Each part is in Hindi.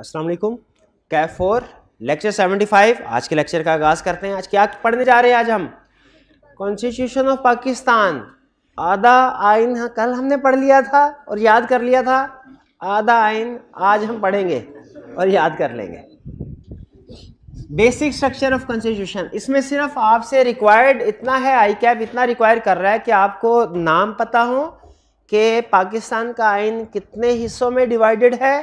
अस्सलाम वालेकुम कैफ फोर लेक्चर सेवेंटी फाइव आज के लेक्चर का आगाज़ करते हैं आज क्या पढ़ने जा रहे हैं आज हम कॉन्स्टिट्यूशन ऑफ पाकिस्तान आधा आइन हाँ, कल हमने पढ़ लिया था और याद कर लिया था आधा आइन आज हम पढ़ेंगे और याद कर लेंगे बेसिक स्ट्रक्चर ऑफ कॉन्स्टिट्यूशन इसमें सिर्फ आपसे रिक्वायर्ड इतना है आई कैप इतना रिक्वायर कर रहा है कि आपको नाम पता हो कि पाकिस्तान का आइन कितने हिस्सों में डिवाइडेड है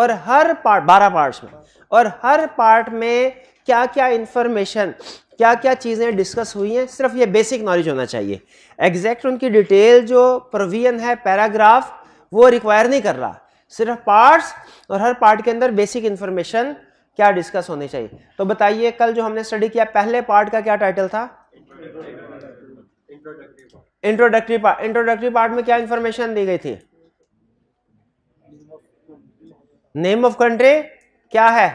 और हर पार्ट बारह पार्ट्स में और हर पार्ट में क्या क्या इन्फॉर्मेशन क्या क्या चीज़ें डिस्कस हुई हैं सिर्फ ये बेसिक नॉलेज होना चाहिए एग्जैक्ट उनकी डिटेल जो प्रोविजन है पैराग्राफ वो रिक्वायर नहीं कर रहा सिर्फ पार्ट्स और हर पार्ट के अंदर बेसिक इन्फॉर्मेशन क्या डिस्कस होनी चाहिए तो बताइए कल जो हमने स्टडी किया पहले पार्ट का क्या टाइटल था इंट्रोडक्टरी पार्ट इंट्रोडक्टरी पार्ट में क्या इंफॉर्मेशन दी गई थी नेम ऑफ कंट्री क्या है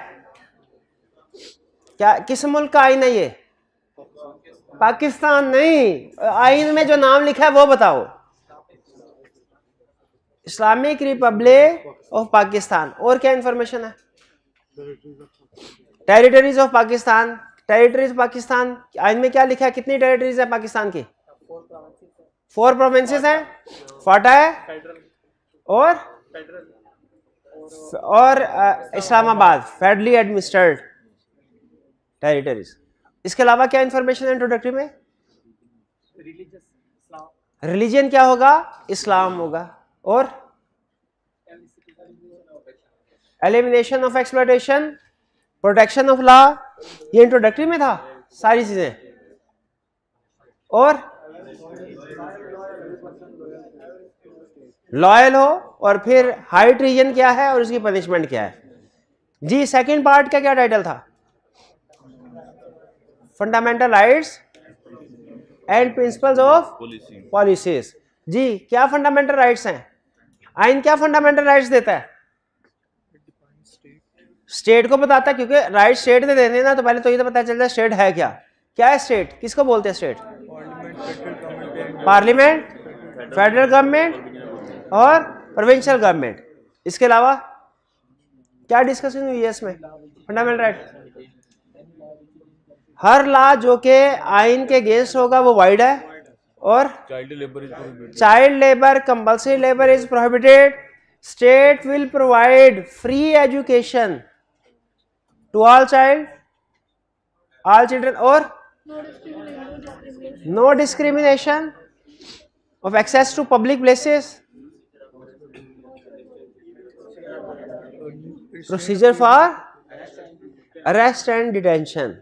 क्या किस मुल्क का आइन है ये पाकिस्तान नहीं आइन में जो नाम लिखा है वो बताओ इस्लामिक रिपब्लिक ऑफ पाकिस्तान और क्या इंफॉर्मेशन है territories of Pakistan territories Pakistan आइन में क्या लिखा है कितनी टेरिटरीज है पाकिस्तान की फोर प्रोविंसेस हैं फाटा है और और इस्लामाबाद फेडरली एडमिनिस्टर्ड टेरिटरीज इसके अलावा क्या इंफॉर्मेशन है इंट्रोडक्टरी में रिलीजन क्या होगा इस्लाम होगा और elimination of exploitation protection of law ये इंट्रोडक्टरी में था सारी चीजें और लॉयल हो और फिर हाइट रीजन क्या है और उसकी पनिशमेंट क्या है जी सेकंड पार्ट का क्या टाइटल था fundamental rights and principles of policies जी क्या फंडामेंटल राइट्स हैं आइन क्या फंडामेंटल राइट्स देता है स्टेट को बताता है क्योंकि राइट स्टेट ने देते ना तो पहले तो ये तो पता चलता है स्टेट है क्या क्या है स्टेट किसको बोलते हैं स्टेट पार्लियामेंट फेडरल गवर्नमेंट और प्रोविंशियल गवर्नमेंट इसके अलावा क्या डिस्कशन हुई है इसमें फंडामेंटल राइट हर ला जो के आइन के अगेंस्ट होगा वो वाइड है और child labour child labour compulsory labour is prohibited state will provide free education to all child all children और no discrimination of access to public places procedure for arrest and detention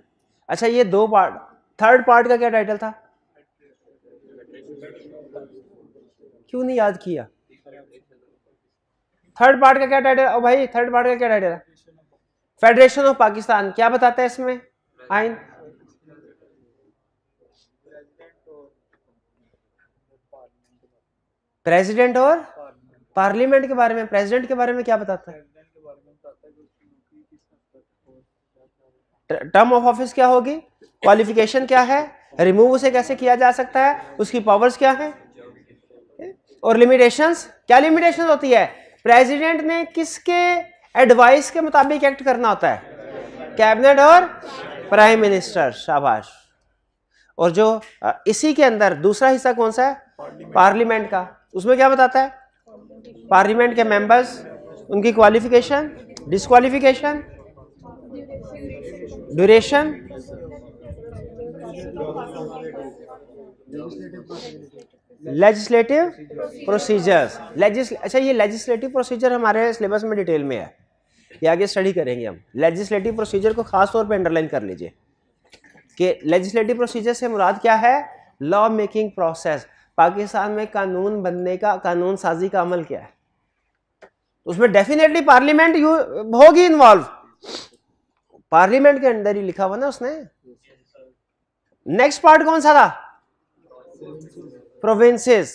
अच्छा ये दो पार्ट थर्ड पार्ट का क्या टाइटल था क्यों नहीं याद किया थर्ड पार्ट का क्या टाइटल भाई थर्ड पार्ट का क्या टाइटल है फेडरेशन ऑफ पाकिस्तान क्या बताता है इसमें आइन प्रेसिडेंट और पार्लियामेंट के बारे में प्रेसिडेंट के बारे में क्या बताता है टर्म ऑफ ऑफिस क्या होगी क्वालिफिकेशन क्या है रिमूव उसे कैसे किया जा सकता है उसकी पावर्स क्या है और लिमिटेशंस क्या लिमिटेशंस होती है प्रेसिडेंट ने किसके एडवाइस के मुताबिक एक्ट करना होता है कैबिनेट और प्राइम मिनिस्टर शाबाश और जो इसी के अंदर दूसरा हिस्सा कौन सा है पार्लियामेंट का उसमें क्या बताता है पार्लियामेंट के मेंबर्स उनकी qualification disqualification duration legislative procedures अच्छा ये लेजिस्लेटिव प्रोसीजर हमारे सिलेबस में डिटेल में है ये आगे स्टडी करेंगे हम लेजिस्लेटिव प्रोसीजर को खास तौर पे अंडरलाइन कर लीजिए कि लेजिस्लेटिव प्रोसीजर से मुराद क्या है लॉ मेकिंग प्रोसेस पाकिस्तान में कानून बनने का कानून साजी का अमल क्या है उसमें डेफिनेटली पार्लियामेंट होगी इन्वॉल्व पार्लियामेंट के अंदर ही लिखा हुआ ना उसने नेक्स्ट पार्ट कौन सा था प्रोविंसेस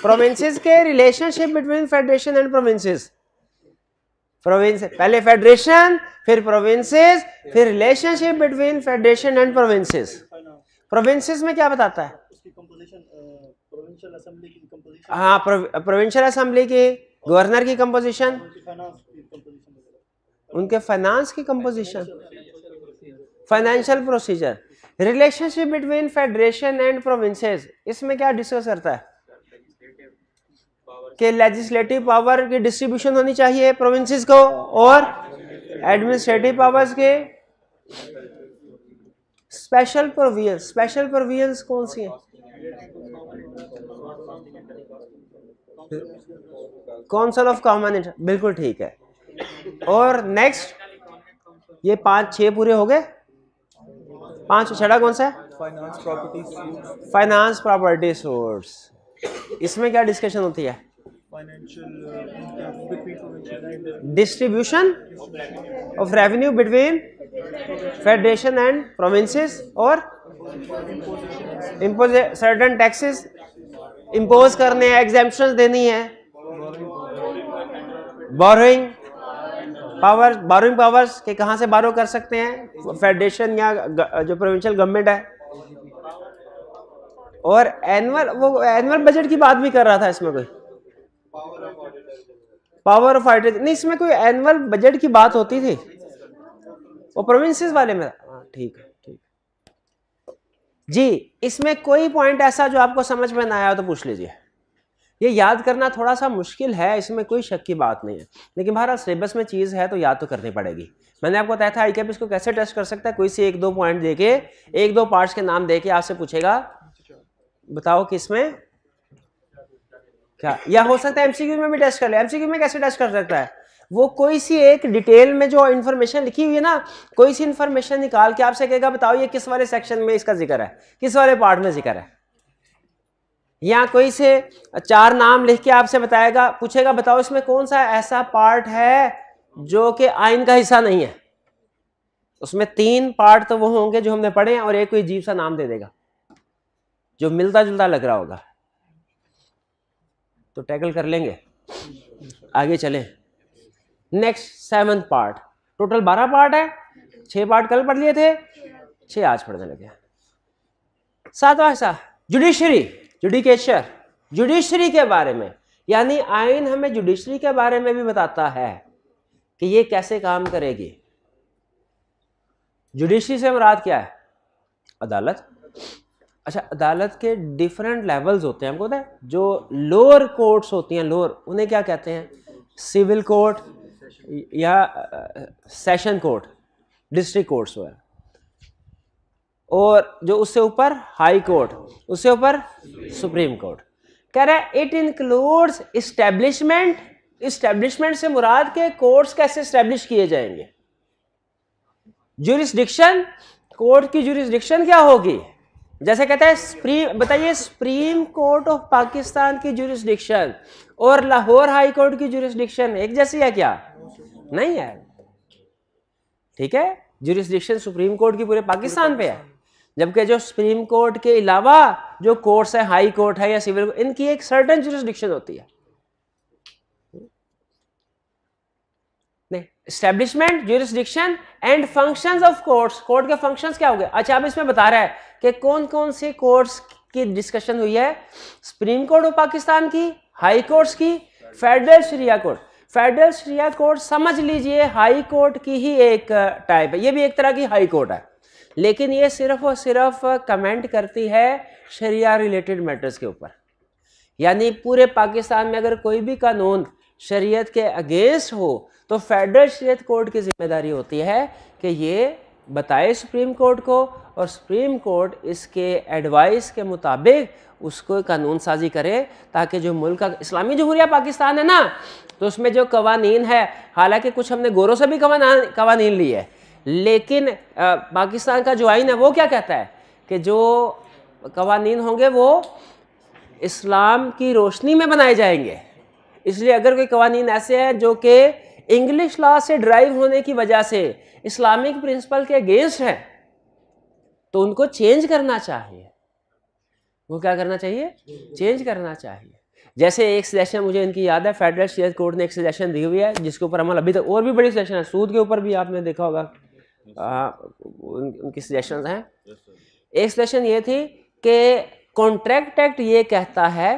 प्रोविंसेस के relationship between federation and provinces provinces पहले फेडरेशन फिर प्रोविंसेस फिर relationship between federation and provinces provinces में क्या बताता है हाँ प्रोविंशियल असेंबली की गवर्नर की कंपोजिशन उनके फाइनेंस की composition financial procedure relationship between federation and provinces इसमें क्या डिस्कस करता है कि लेजिस्लेटिव पावर की डिस्ट्रीब्यूशन होनी चाहिए प्रोविंसेस को और एडमिनिस्ट्रेटिव पावर्स के स्पेशल प्रोविजन स्पेशल प्रोविजंस कौन सी हैं काउंसिल ऑफ कॉमन बिल्कुल ठीक है और नेक्स्ट ये पांच छह पूरे हो गए पांच छठा कौन सा है फाइनेंस प्रॉपर्टी सोर्स इसमें क्या डिस्कशन होती है distribution of revenue between federation and provinces और इम्पोज सर्टन टैक्सेस इम्पोज करने हैं एग्जामेशन देनी है बोरोइंग पावर बारोइंग पावर्स के कहाँ से बारो कर सकते हैं फेडरेशन या जो प्रोविंशियल गवर्नमेंट है और एनुअल वो एनुअल बजट की बात भी कर रहा था इसमें कोई पावर ऑफ ऑडिट नहीं इसमें कोई एनुअल बजट की बात होती थी वो प्रोविंसेस वाले में हाँ, ठीक है ठीक जी इसमें कोई पॉइंट ऐसा जो आपको समझ में ना आया तो पूछ लीजिए ये याद करना थोड़ा सा मुश्किल है इसमें कोई शक की बात नहीं है लेकिन बहरहाल सिलेबस में चीज़ है तो याद तो करनी पड़ेगी मैंने आपको बताया था आई इसको कैसे टेस्ट कर सकता है कोई से एक दो पॉइंट देके एक दो पार्ट्स के नाम दे के आपसे पूछेगा बताओ कि इसमें क्या या हो सकता है एमसीक्यू में भी टेस्ट कर ले एमसीक्यू में कैसे टेस्ट कर सकता है वो कोई सी एक डिटेल में जो इन्फॉर्मेशन लिखी हुई है ना कोई सी इन्फॉर्मेशन निकाल के आपसे कहेगा बताओ ये किस वाले सेक्शन में इसका जिक्र है किस वाले पार्ट में जिक्र है या कोई से चार नाम लिख के आपसे बताएगा पूछेगा बताओ इसमें कौन सा ऐसा पार्ट है जो कि आइन का हिस्सा नहीं है उसमें तीन पार्ट तो वो होंगे जो हमने पढ़े हैं और एक कोई जीव सा नाम दे देगा जो मिलता जुलता लग रहा होगा तो टैकल कर लेंगे आगे चलें नेक्स्ट सेवन पार्ट टोटल बारह पार्ट है छह पार्ट कल पढ़ लिए थे छह आज पढ़ने लगे सातवा हिस्सा जुडिशरी जुडिकेशर जुडिशरी के बारे में यानी आइन हमें जुडिशरी के बारे में भी बताता है कि ये कैसे काम करेगी जुडिशरी से मराद क्या है अदालत अच्छा अदालत के डिफरेंट लेवल्स होते हैं हमको पता है जो लोअर कोर्ट्स होती हैं लोअर उन्हें क्या कहते हैं सिविल कोर्ट या सेशन कोर्ट डिस्ट्रिक्ट कोर्ट्स वगैरह और जो उससे ऊपर हाई कोर्ट उससे ऊपर सुप्रीम कोर्ट कह रहा है इट इंक्लूड्स इस्टेब्लिशमेंट इस्टेब्लिशमेंट से मुराद के कोर्ट्स कैसे इस्टेब्लिश किए जाएंगे जुरिस्डिक्शन कोर्ट की जूरिस्डिक्शन क्या होगी जैसे कहता है सुप्रीम बताइए सुप्रीम कोर्ट ऑफ पाकिस्तान की जुरिस्डिक्शन और लाहौर हाई कोर्ट की जुरिस्डिक्शन एक जैसी है क्या नहीं है ठीक है जुरिस्डिक्शन सुप्रीम कोर्ट की पूरे पाकिस्तान पे है जबकि जो सुप्रीम कोर्ट के अलावा जो कोर्ट्स है हाई कोर्ट है या सिविल कोर्ट इनकी एक सर्टन जुरिस्डिक्शन होती है establishment jurisdiction and functions of courts court के फंक्शंस क्या हो गए अच्छा आप इसमें बता रहे हैं कि कौन कौन से कोर्ट्स की डिस्कशन हुई है सुप्रीम कोर्ट ऑफ पाकिस्तान की हाई कोर्ट्स की federal Shariat court federal Shariat court समझ लीजिए हाई कोर्ट की ही एक टाइप है ये भी एक तरह की हाई कोर्ट है लेकिन ये सिर्फ और सिर्फ कमेंट करती है शरिया रिलेटेड मैटर्स के ऊपर यानी पूरे पाकिस्तान में अगर कोई भी कानून शरीयत के अगेंस्ट हो तो फेडरल शरीयत कोर्ट की जिम्मेदारी होती है कि ये बताए सुप्रीम कोर्ट को और सुप्रीम कोर्ट इसके एडवाइस के मुताबिक उसको कानून साजी करे ताकि जो मुल्क का इस्लामी जमहूरिया पाकिस्तान है ना तो उसमें जो कवानीन है हालांकि कुछ हमने गोरों से भी कवानीन लिए है लेकिन पाकिस्तान का जो आइन है वो क्या कहता है कि जो कवानीन होंगे वो इस्लाम की रोशनी में बनाए जाएंगे इसलिए अगर कोई कवानी ऐसे हैं जो कि इंग्लिश लॉ से ड्राइव होने की वजह से इस्लामिक प्रिंसिपल के अगेंस्ट हैं तो उनको चेंज करना चाहिए वो क्या करना चाहिए चेंज करना चाहिए जैसे एक सजेशन मुझे इनकी याद है फेडरल शेयर कोर्ट ने एक सजेशन दी हुई है जिसके ऊपर अमल अभी तक और भी बड़ी सजेशन है सूद के ऊपर भी आपने देखा होगा हाँ, उनकी सजेशन हैं एक सजेशन ये थी कि कॉन्ट्रैक्ट एक्ट ये कहता है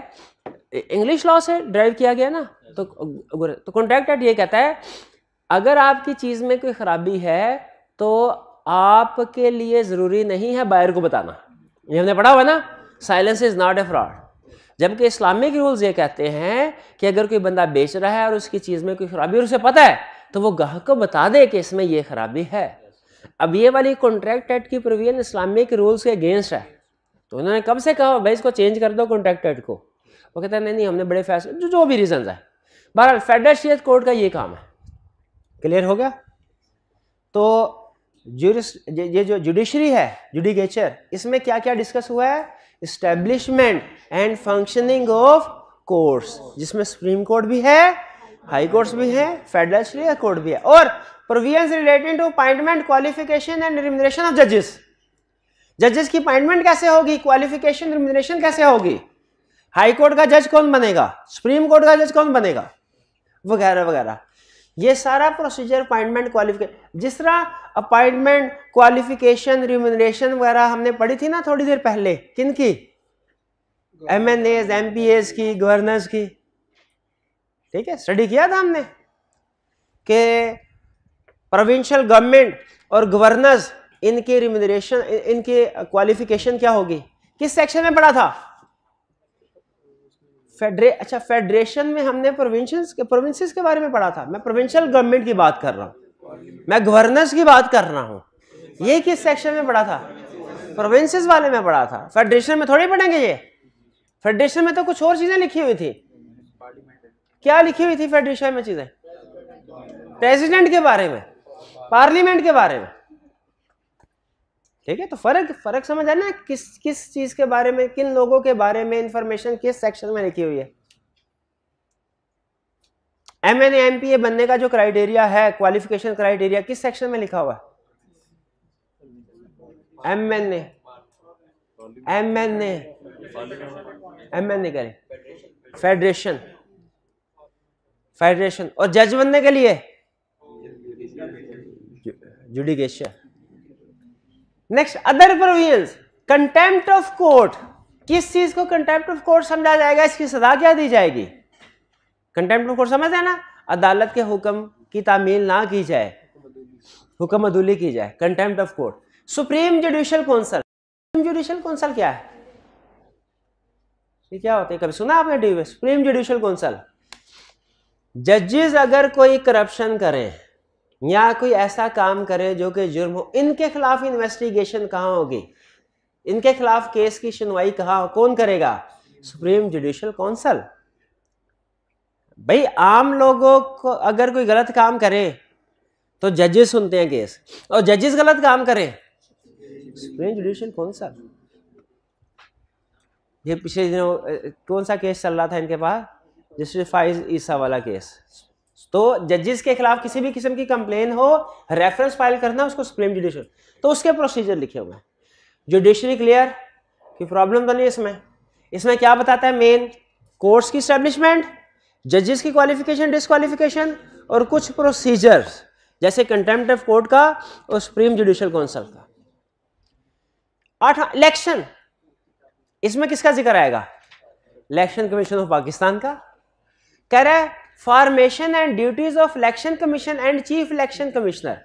इंग्लिश लॉ से ड्राइव किया गया ना तो तो कॉन्ट्रैक्ट एक्ट ये कहता है अगर आपकी चीज़ में कोई ख़राबी है तो आपके लिए ज़रूरी नहीं है बायर को बताना ये हमने पढ़ा हुआ ना silence is not a fraud जबकि इस्लामिक रूल्स ये कहते हैं कि अगर कोई बंदा बेच रहा है और उसकी चीज़ में कोई ख़राबी और उसे पता है तो वो गाहक को बता दे कि इसमें ये ख़राबी है अब ये वाली कॉन्ट्रैक्ट एक्ट की प्रोविजन इस्लामिक रूल्स के अगेंस्ट है तो उन्होंने कब से कहा भाई इसको चेंज कर दो कॉन्ट्रैक्ट एक्ट को वो कहता है नहीं नहीं हमने बड़े फैसले जो जो भी रीजन है बहरहाल फेडरल कोर्ट का ये काम है क्लियर हो गया तो जुरिस ये जो जुडिशरी है जुडिकेचर इसमें क्या क्या डिस्कस हुआ है establishment and functioning of courts जिसमें सुप्रीम कोर्ट भी है हाई कोर्ट्स भी है फेडरल कोर्ट भी है और provisions related to appointment qualification and रिमिनेशन of जजेस जजेस की अपॉइंटमेंट कैसे होगी क्वालिफिकेशन रिमिनेशन कैसे होगी हाई कोर्ट का जज कौन बनेगा सुप्रीम कोर्ट का जज कौन बनेगा वगैरह वगैरह ये सारा प्रोसीजर अपॉइंटमेंट क्वालिफिकेशन जिस तरह अपॉइंटमेंट क्वालिफिकेशन रिमिनेशन वगैरह हमने पढ़ी थी ना थोड़ी देर पहले किन की M N As M P As की गवर्नर्स की ठीक है स्टडी किया था हमने कि प्रोविंशियल गवर्नमेंट और गवर्नर्स इनके रिमिनरेशन इनके क्वालिफिकेशन क्या होगी किस सेक्शन में पढ़ा था फेडरे अच्छा फेडरेशन में हमने प्रोविंशियल्स के प्रोविंसेस के बारे में पढ़ा था मैं प्रोविंशियल गवर्नमेंट की बात कर रहा हूँ मैं गवर्नर्स की बात कर रहा हूँ ये किस सेक्शन में पढ़ा था प्रोविंसेस वाले में पढ़ा था फेडरेशन में थोड़ी पढ़ेंगे ये फेडरेशन में तो कुछ और चीजें लिखी हुई थी क्या लिखी हुई थी फेडरेशन में चीजें प्रेसिडेंट के बारे में पार्लियामेंट के बारे में ठीक है तो फर्क फर्क समझ आना ना किस किस चीज के बारे में किन लोगों के बारे में इंफॉर्मेशन किस सेक्शन में लिखी हुई है M N M P A बनने का जो क्राइटेरिया है क्वालिफिकेशन क्राइटेरिया किस सेक्शन में लिखा हुआ है M N A M N M N A करें फेडरेशन फेडरेशन और जज बनने के लिए जुडिकेशन next other provisions contempt of court किस चीज को कंटेम्प्ट ऑफ कोर्ट समझा जाएगा इसकी सजा क्या दी जाएगी कंटेम्प्ट ऑफ कोर्ट समझ है ना अदालत के हुक्म की तामील ना की जाए हुक्म अदूली की जाए contempt of court supreme judicial council supreme judicial council क्या है ये क्या होते हैं कभी सुना आपने सुप्रीम जुडिशियल कौंसल जजेस अगर कोई करप्शन करें या कोई ऐसा काम करे जो कि जुर्म हो इनके खिलाफ इन्वेस्टिगेशन कहाँ होगी इनके खिलाफ केस की सुनवाई कहाँ कौन करेगा सुप्रीम जुडिशल काउंसिल भाई आम लोगों को अगर कोई गलत काम करे तो जजेस सुनते हैं केस और जजेस गलत काम करे सुप्रीम जुडिशल काउंसिल ये पिछले दिनों कौन सा केस चल रहा था इनके पास जस्टिस फाइज ईसा वाला केस तो जजेस के खिलाफ किसी भी किस्म की कंप्लेन हो रेफरेंस फाइल करना उसको सुप्रीम जुडिशियल तो उसके प्रोसीजर लिखे हुए हैं जुडिशरी क्लियर की प्रॉब्लम तो नहीं इसमें इसमें क्या बताता है मेन कोर्स की स्टैब्लिशमेंट जजेस की क्वालिफिकेशन डिसक्वालिफिकेशन और कुछ प्रोसीजर्स जैसे कंटेम्प्ट ऑफ कोर्ट का और सुप्रीम जुडिशियल काउंसिल का आठ इलेक्शन हाँ, इसमें किसका जिक्र आएगा इलेक्शन कमीशन ऑफ पाकिस्तान का कह रहा है formation and duties of election commission and chief election commissioner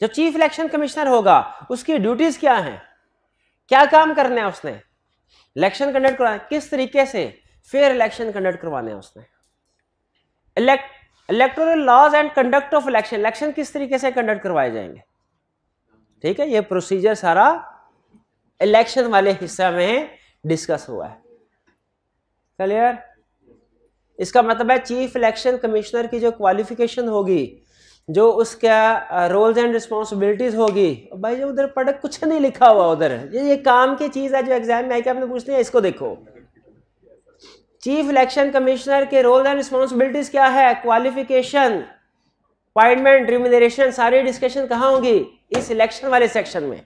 जो चीफ इलेक्शन कमिश्नर होगा उसकी ड्यूटीज क्या हैं क्या काम करना है उसने इलेक्शन कंडक्ट करवाना किस तरीके से फेयर इलेक्शन कंडक्ट करवाने हैं उसने elect electoral laws and conduct of election election किस तरीके से कंडक्ट करवाए जाएंगे ठीक है ये प्रोसीजर सारा इलेक्शन वाले हिस्सा में डिस्कस हुआ है क्लियर इसका मतलब है चीफ इलेक्शन कमिश्नर की जो क्वालिफिकेशन होगी जो उसका रोल्स एंड रिस्पॉन्सिबिलिटीज होगी भाई जो उधर पढ़ कुछ नहीं लिखा हुआ उधर ये ये काम की चीज़ है जो एग्जाम में आके आपने पूछनी है इसको देखो चीफ इलेक्शन कमिश्नर के रोल्स एंड रिस्पॉन्सिबिलिटीज क्या है क्वालिफिकेशन अपॉइंटमेंट रिम्यूनरेशन सारी डिस्कशन कहाँ होगी इस इलेक्शन वाले सेक्शन में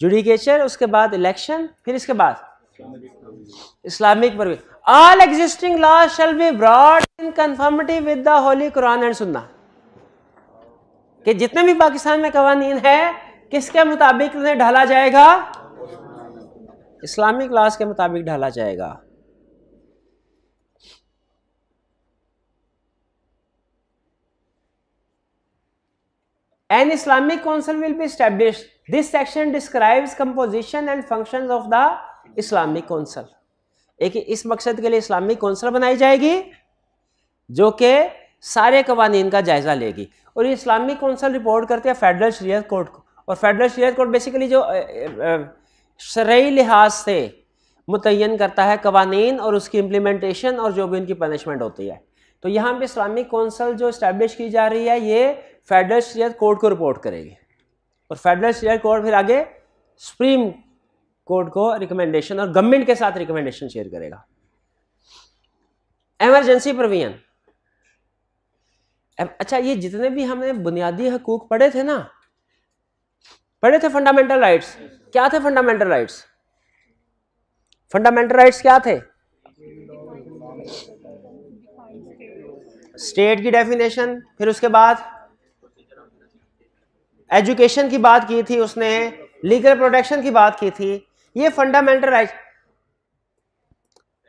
जुडिकेचर उसके बाद इलेक्शन फिर इसके बाद Islamic provisions all existing law shall be brought in conformity with the holy Quran and Sunnah कि जितने भी पाकिस्तान में कवानीन है किसके मुताबिक उन्हें ढाला जाएगा इस्लामिक लॉज के मुताबिक ढाला जाएगा an Islamic council will be establish this section describes composition and functions of the Islamic council एक इस मकसद के लिए इस्लामिक कौंसल बनाई जाएगी जो कि सारे कवानीन का जायज़ा लेगी और ये इस्लामिक कौंसल रिपोर्ट करते हैं फेडरल शरीय कोर्ट को और फेडरल शरीत कोर्ट बेसिकली जो शर्य लिहाज से मुतन करता है कवानीन और उसकी इम्प्लीमेंटेशन और जो भी उनकी पनिशमेंट होती है तो यहाँ पे इस्लामिक कौंसल जो इस्टेब्लिश की जा रही है ये फेडरल शरीत कोर्ट को रिपोर्ट करेगी और फेडरल शरीत कोर्ट फिर आगे सुप्रीम कोर्ट को रिकमेंडेशन और गवर्नमेंट के साथ रिकमेंडेशन शेयर करेगा एमरजेंसी प्रोविजन अच्छा ये जितने भी हमने बुनियादी हकूक पढ़े थे ना पढ़े थे फंडामेंटल राइट्स क्या थे फंडामेंटल राइट्स फंडामेंटल राइट्स क्या थे स्टेट की डेफिनेशन फिर उसके बाद एजुकेशन की बात की थी उसने लीगल प्रोटेक्शन की बात की थी ये फंडामेंटल राइट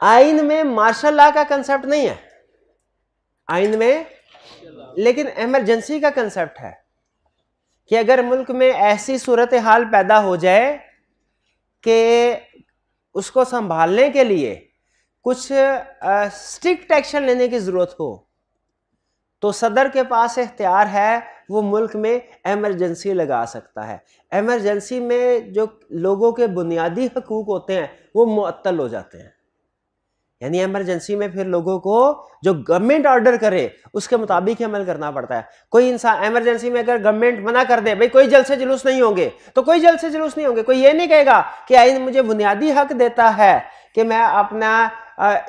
आइन में मार्शल लॉ का कंसेप्ट नहीं है आइन में लेकिन एमरजेंसी का कंसेप्ट है कि अगर मुल्क में ऐसी सूरत हाल पैदा हो जाए कि उसको संभालने के लिए कुछ स्ट्रिक्ट एक्शन लेने की ज़रूरत हो तो सदर के पास इख्तियार है वो मुल्क में एमरजेंसी लगा सकता है एमरजेंसी में जो लोगों के बुनियादी हकूक होते हैं वो मअतल हो जाते हैं यानी एमरजेंसी में फिर लोगों को जो गवर्नमेंट ऑर्डर करे उसके मुताबिक ही अमल करना पड़ता है कोई इंसान एमरजेंसी में अगर गवर्नमेंट मना कर दे भाई कोई जलसे जुलूस नहीं होंगे तो कोई जलसे जुलूस नहीं होंगे कोई ये नहीं कहेगा कि आइन मुझे बुनियादी हक देता है कि मैं अपना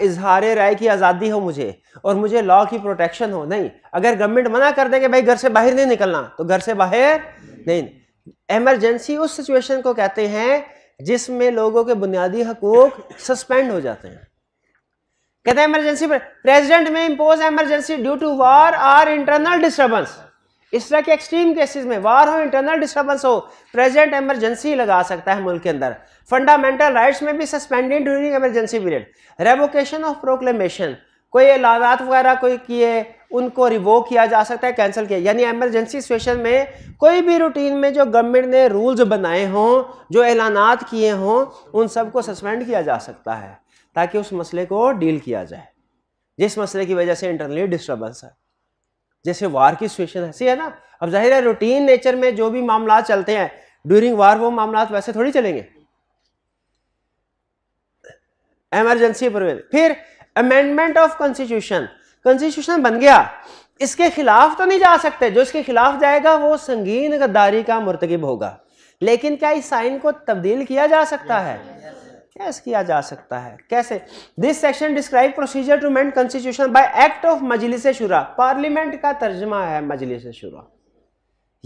इजहार राय की आज़ादी हो मुझे और मुझे लॉ की प्रोटेक्शन हो नहीं अगर गवर्नमेंट मना कर कि भाई घर से बाहर नहीं निकलना तो घर से बाहर नहीं एमरजेंसी उस सिचुएशन को कहते हैं जिसमें लोगों के बुनियादी हकूक सस्पेंड हो जाते हैं कहते हैं एमरजेंसी प्रेसिडेंट में impose emergency due to war or internal disturbance इस तरह के एक्सट्रीम केसेस में वार हो इंटरनल डिस्टर्बेंस हो प्रेजेंट एमरजेंसी लगा सकता है मुल्क के अंदर फंडामेंटल राइट्स में भी suspended during emergency period revocation of proclamation कोई एलानात वगैरह कोई किए उनको रिवोक किया जा सकता है कैंसिल किया यानी एमरजेंसी सिचुएशन में कोई भी रूटीन में जो गवर्नमेंट ने रूल्स बनाए हों जो एलानात किए हों उन सबको सस्पेंड किया जा सकता है ताकि उस मसले को डील किया जाए जिस मसले की वजह से इंटरनली डिस्टर्बेंस है जैसे वार की सिचुएशन ऐसी है ना अब जाहिर है रूटीन नेचर में जो भी मामला चलते हैं ड्यूरिंग वार वो मामला तो वैसे थोड़ी चलेंगे एमरजेंसी पर फिर अमेंडमेंट ऑफ कॉन्स्टिट्यूशन कॉन्स्टिट्यूशन बन गया इसके खिलाफ तो नहीं जा सकते जो इसके खिलाफ जाएगा वो संगीन गद्दारी का मुर्तकब होगा लेकिन क्या इस साइन को तब्दील किया जा सकता है कैस किया जा सकता है कैसे this section describe procedure to amend constitution by act of Majlis Shura parliament का तर्जमा है मजलिस शुरा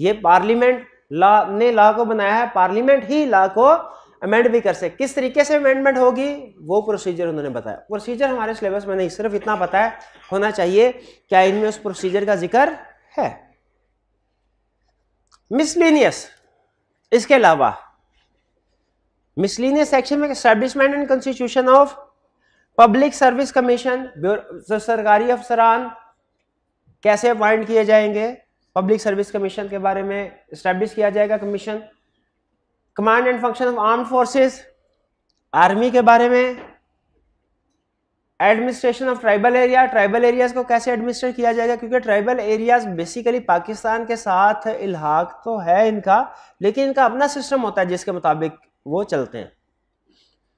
ये पार्लियामेंट लॉ ने लॉ को बनाया है पार्लियामेंट ही लॉ को अमेंड भी कर सके किस तरीके से अमेंडमेंट होगी वो प्रोसीजर उन्होंने बताया प्रोसीजर हमारे सिलेबस में नहीं सिर्फ इतना पता है होना चाहिए क्या इनमें उस प्रोसीजर का जिक्र है मिसलिनियस इसके अलावा मिसलिनियस सेक्शन में establishment and constitution of public service commission सरकारी अफसरान कैसे अपॉइंट किए जाएंगे पब्लिक सर्विस कमीशन के बारे में इस्टेब्लिश किया जाएगा commission command and function of arm forces army के बारे में administration of tribal area tribal areas को कैसे एडमिनिस्टर किया जाएगा क्योंकि ट्राइबल एरियाज बेसिकली पाकिस्तान के साथ इलाहाक तो है इनका लेकिन इनका अपना सिस्टम होता है जिसके मुताबिक वो चलते हैं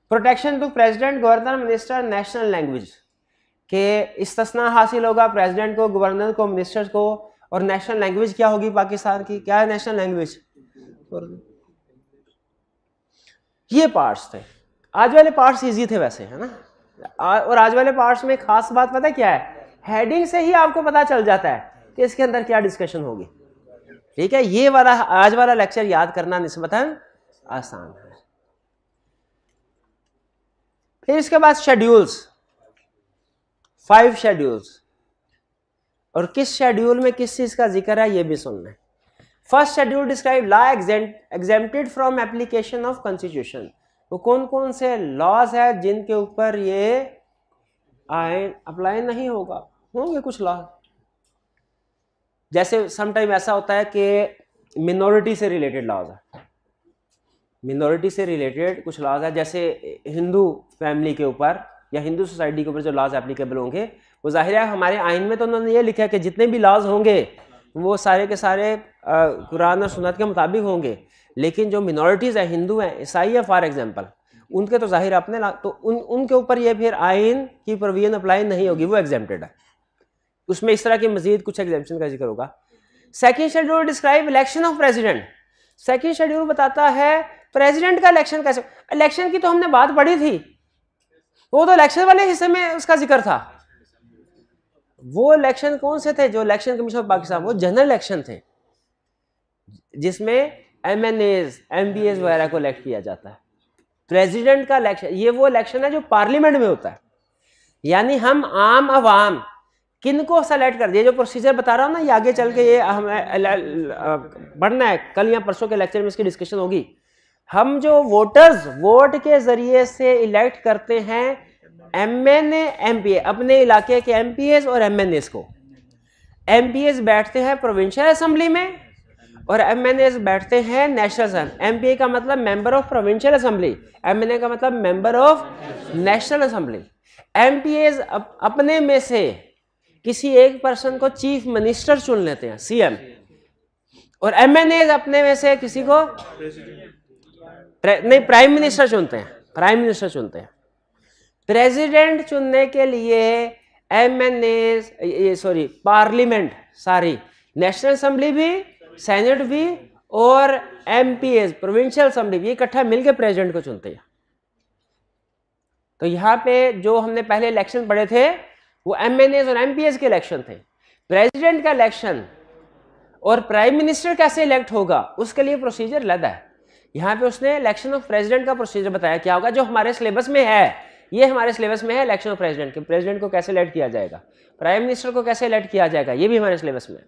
protection to president governor minister national language के इस्तना हासिल होगा प्रेसिडेंट को गवर्नर को मिनिस्टर को और नेशनल लैंग्वेज क्या होगी पाकिस्तान की क्या है नेशनल लैंग्वेज ये पार्ट्स थे आज वाले पार्ट्स इजी थे वैसे है ना और आज वाले पार्ट्स में खास बात पता क्या है हेडिंग से ही आपको पता चल जाता है कि इसके अंदर क्या डिस्कशन होगी ठीक है ये वाला आज वाला लेक्चर याद करना निस्बतन आसान है फिर इसके बाद शेड्यूल्स फाइव शेड्यूल्स और किस शेड्यूल में किस चीज़ का जिक्र है ये भी सुनना है first schedule describe law exempted from application of constitution वो कौन कौन से लॉज है जिनके ऊपर ये आए अप्लाई नहीं होगा होंगे कुछ लॉ जैसे समटाइम ऐसा होता है कि मिनोरिटी से रिलेटेड लॉज है मिनोरिटी से रिलेटेड कुछ लॉज है जैसे हिंदू फैमिली के ऊपर या हिंदू सोसाइटी के ऊपर जो लॉज एप्लीकेबल होंगे वो जाहिर है हमारे आइन में तो उन्होंने ये लिखा है कि जितने भी लॉज होंगे वो सारे के सारे कुरान और सुनत के मुताबिक होंगे लेकिन जो मिनोरिटीज़ हैं हिंदू हैं ईसाई है फॉर एग्जाम्पल उनके तो जाहिर अपने तो उन उनके ऊपर ये फिर आइन की प्रोविजन अप्लाई नहीं होगी वो एग्जाम्प्टेड है उसमें इस तरह की मजीद कुछ एग्जेपन का जिक्र होगा second schedule describe election of president second schedule बताता है प्रेसिडेंट का इलेक्शन कैसे इलेक्शन की तो हमने बात पढ़ी थी वो तो इलेक्शन वाले हिस्से में उसका जिक्र था वो इलेक्शन कौन से थे जो इलेक्शन कमीशन ऑफ पाकिस्तान वो जनरल इलेक्शन थे जिसमें M N As M B As वगैरह को इलेक्ट किया जाता है प्रेसिडेंट का इलेक्शन ये वो इलेक्शन है जो पार्लियामेंट में होता है यानी हम आम आवाम किन को सेलेक्ट कर दिए जो प्रोसीजर बता रहा हूँ ना ये आगे चल के ये हमें बढ़ना है कल या परसों के लेक्चर में इसकी डिस्कशन होगी हम जो वोटर्स वोट के जरिए से इलेक्ट करते हैं M N M P A अपने इलाके के एम पी एस और एम एन एस को एम पी एस बैठते हैं प्रोविंशियल असम्बली में और एम एन एस बैठते हैं national MPA M P A का मतलब member of provincial assembly M N A का मतलब member of national assembly M P S अपने में से किसी एक पर्सन को चीफ मिनिस्टर चुन लेते हैं सी एम और एम एन एज अपने में से किसी को नहीं प्राइम मिनिस्टर चुनते हैं प्राइम मिनिस्टर चुनते हैं प्रेसिडेंट चुनने के लिए M N A sorry parliament sorry national assembly भी सेनेट भी और M P S provincial assembly भी इकट्ठा मिलकर प्रेसिडेंट को चुनते हैं तो यहाँ पे जो हमने पहले इलेक्शन पढ़े थे वो एम एन एस और एम पी एस के इलेक्शन थे प्रेसिडेंट का इलेक्शन और प्राइम मिनिस्टर कैसे इलेक्ट होगा उसके लिए प्रोसीजर लदा है यहां पे उसने इलेक्शन ऑफ प्रेसिडेंट का प्रोसीजर बताया क्या होगा जो हमारे सिलेबस में है ये हमारे सिलेबस में है इलेक्शन ऑफ प्रेसिडेंट के प्रेसिडेंट को कैसे इलेक्ट किया जाएगा प्राइम मिनिस्टर को कैसे इलेक्ट किया जाएगा ये भी हमारे सिलेबस में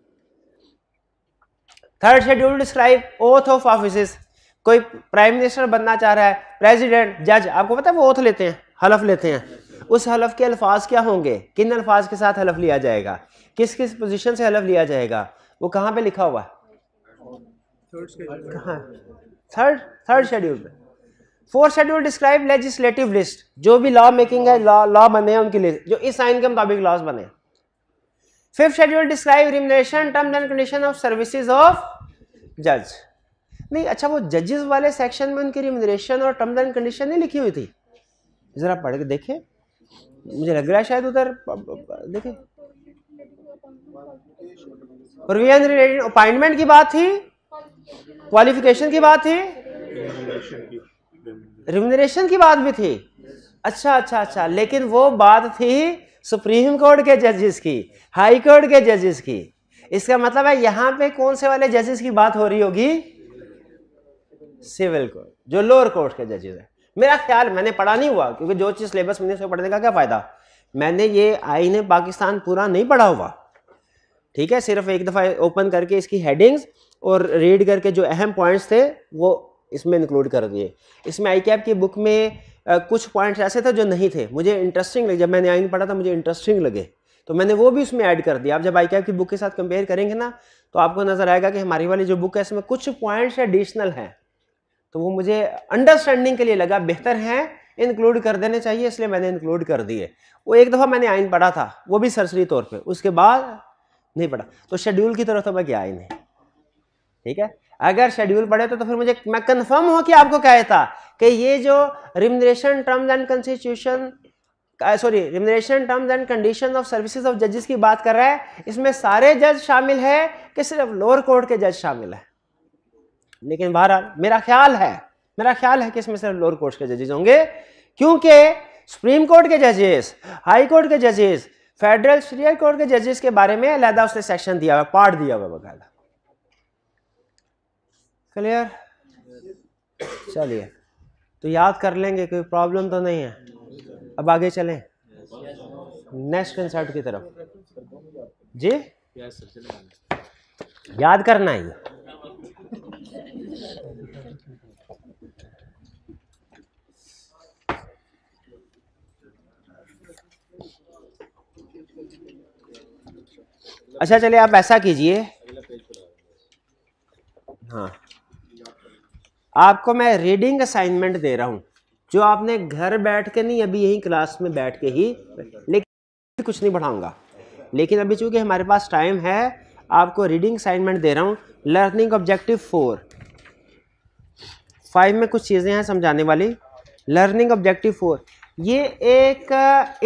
third schedule describe oath of office कोई प्राइम मिनिस्टर बनना चाह रहा है प्रेजिडेंट जज आपको पता है वो ओथ लेते हैं हलफ लेते हैं उस हलफ के अल्फाज क्या होंगे किन अल्फाज के साथ हलफ लिया जाएगा किस किस पोजीशन से हलफ लिया जाएगा वो कहाँ पे लिखा हुआ है कहाँ थर्ड थर्ड शेड्यूल पे fourth schedule describe legislative list जो भी लॉ मेकिंग है लॉ लॉ बने हैं उनकी लिस्ट जो इस आइन के मुताबिक लॉज बने fifth schedule describe remuneration terms and condition of services of जज नहीं अच्छा वो जजेस वाले सेक्शन में उनकी रिमनेशन और टर्म्स एंड कंडीशन नहीं लिखी हुई थी ज़रा पढ़ के देखे मुझे लग रहा है शायद उधर देखे प्रोविजन रिलेटेड अपॉइंटमेंट की बात थी क्वालिफिकेशन की बात थी रिमिनेशन की बात भी थी अच्छा अच्छा अच्छा लेकिन वो बात थी सुप्रीम कोर्ट के जजेस की हाई कोर्ट के जजेस की इसका मतलब है यहाँ पे कौन से वाले जजेस की बात हो रही होगी सिविल कोर्ट जो लोअर कोर्ट के जजेस हैं मेरा ख्याल मैंने पढ़ा नहीं हुआ क्योंकि जो चीज़ सिलेबस मैंने उसको पढ़ने का क्या फ़ायदा मैंने ये आई ने पाकिस्तान पूरा नहीं पढ़ा हुआ ठीक है सिर्फ एक दफ़ा ओपन करके इसकी हेडिंग्स और रीड करके जो अहम पॉइंट्स थे वो इसमें इंक्लूड कर दिए इसमें आई कैप की बुक में आ, कुछ पॉइंट्स ऐसे थे जो नहीं थे मुझे इंटरेस्टिंग लगे जब मैंने आइन पढ़ा था मुझे इंटरेस्टिंग लगे तो मैंने वो भी उसमें ऐड कर दिया आप जब आई कैप की बुक के साथ कंपेयर करेंगे ना तो आपको नज़र आएगा कि हमारी वाली जो बुक है इसमें कुछ पॉइंट्स एडिशनल हैं तो वो मुझे अंडरस्टैंडिंग के लिए लगा बेहतर हैं इंक्लूड कर देने चाहिए इसलिए मैंने इंक्लूड कर दिए वो एक दफ़ा मैंने आइन पढ़ा था वो भी सरसरी तौर पर उसके बाद नहीं पढ़ा तो शेड्यूल की तरफ तो मैं क्या आई नहीं ठीक है अगर शेड्यूल पढ़े तो, तो फिर मुझे मैं कंफर्म हो कि आपको क्या था कि ये जो remuneration terms and constitution sorry remuneration terms and condition of services of जजेस की बात कर रहा है इसमें सारे जज शामिल है कि सिर्फ लोअर कोर्ट के जज शामिल है लेकिन बहरहाल मेरा ख्याल है मेरा ख्याल है कि इसमें सिर्फ लोअर कोर्ट के जजेज होंगे क्योंकि सुप्रीम कोर्ट के जजेस हाई कोर्ट के जजेस फेडरल सुप्रीम कोर्ट के जजेस के बारे में अलहदा उसने सेक्शन दिया हुआ पार्ट दिया हुआ बकायदा क्लियर चलिए तो याद कर लेंगे कोई प्रॉब्लम तो नहीं है अब आगे चलें नेक्स्ट कंसर्ट की तरफ जी याद करना है अच्छा चलिए आप ऐसा कीजिए आपको मैं रीडिंग असाइनमेंट दे रहा हूँ जो आपने घर बैठ के नहीं अभी यहीं क्लास में बैठ के ही लेकिन कुछ नहीं पढ़ाऊँगा लेकिन अभी चूंकि हमारे पास टाइम है आपको रीडिंग असाइनमेंट दे रहा हूँ लर्निंग ऑब्जेक्टिव फोर फाइव में कुछ चीज़ें हैं समझाने वाली लर्निंग ऑब्जेक्टिव फोर ये एक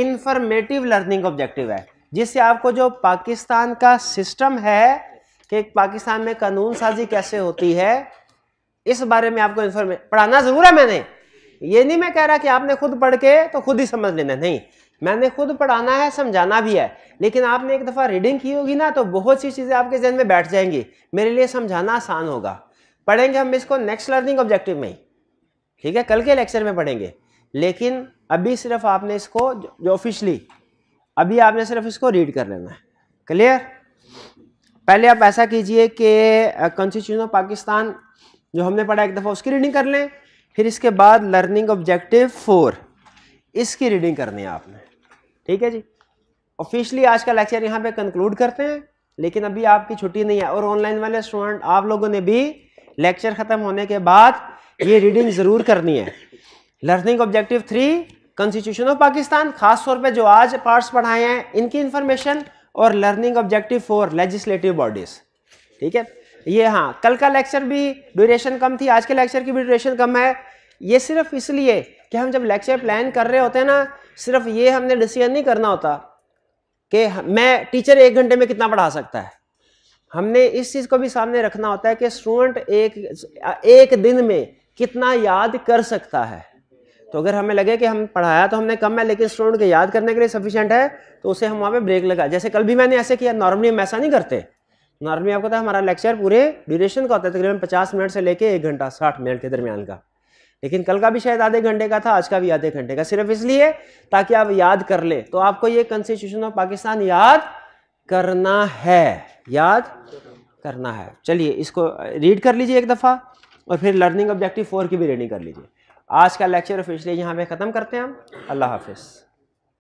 इंफॉर्मेटिव लर्निंग ऑब्जेक्टिव है जिससे आपको जो पाकिस्तान का सिस्टम है कि पाकिस्तान में कानून साजी कैसे होती है इस बारे में आपको इंफॉर्मेशन पढ़ाना जरूर है मैंने ये नहीं मैं कह रहा कि आपने खुद पढ़ के तो खुद ही समझ लेना नहीं मैंने खुद पढ़ाना है समझाना भी है लेकिन आपने एक दफ़ा रीडिंग की होगी ना तो बहुत सी चीज़ें आपके जहन में बैठ जाएंगी मेरे लिए समझाना आसान होगा पढ़ेंगे हम इसको नेक्स्ट लर्निंग ऑब्जेक्टिव में ही ठीक है कल के लेक्चर में पढ़ेंगे लेकिन अभी सिर्फ आपने इसको जो ऑफिशली अभी आपने सिर्फ इसको रीड कर लेना है क्लियर पहले आप ऐसा कीजिए कि कॉन्स्टिट्यूशन ऑफ पाकिस्तान जो हमने पढ़ा एक दफ़ा उसकी रीडिंग कर लें फिर इसके बाद लर्निंग ऑब्जेक्टिव फोर इसकी रीडिंग करनी है आपने ठीक है जी ऑफिशियली आज का लेक्चर यहाँ पे कंक्लूड करते हैं लेकिन अभी आपकी छुट्टी नहीं है और ऑनलाइन वाले स्टूडेंट आप लोगों ने भी लेक्चर ख़त्म होने के बाद ये रीडिंग ज़रूर करनी है learning objective three constitution of Pakistan खास तौर पे जो आज पार्ट्स पढ़ाए हैं इनकी इन्फॉर्मेशन और learning objective four legislative bodies ठीक है ये हाँ कल का लेक्चर भी ड्यूरेशन कम थी आज के लेक्चर की भी ड्यूरेशन कम है ये सिर्फ इसलिए कि हम जब लेक्चर प्लान कर रहे होते हैं ना सिर्फ ये हमने डिसीजन नहीं करना होता कि मैं टीचर एक घंटे में कितना पढ़ा सकता है हमने इस चीज़ को भी सामने रखना होता है कि स्टूडेंट एक एक दिन में कितना याद कर सकता है तो अगर हमें लगे कि हम पढ़ाया तो हमने कम है लेकिन स्टूडेंट के याद करने के लिए सफिशेंट है तो उसे हम वहाँ पे ब्रेक लगा जैसे कल भी मैंने ऐसे किया नॉर्मली हम ऐसा नहीं करते नॉर्मली आपको था हमारा लेक्चर पूरे ड्यूरेशन का होता है तकरीबन पचास मिनट से लेके एक घंटा साठ मिनट के दरमियान का लेकिन कल का भी शायद आधे घंटे का था आज का भी आधे घंटे का सिर्फ इसलिए ताकि आप याद कर ले तो आपको ये कॉन्स्टिट्यूशन ऑफ पाकिस्तान याद करना है याद करना है चलिए इसको रीड कर लीजिए एक दफ़ा और फिर लर्निंग ऑब्जेक्टिव फोर की भी रीडिंग कर लीजिए आज का लेक्चर ऑफिशियली यहाँ पे ख़त्म करते हैं हम अल्लाह हाफिज़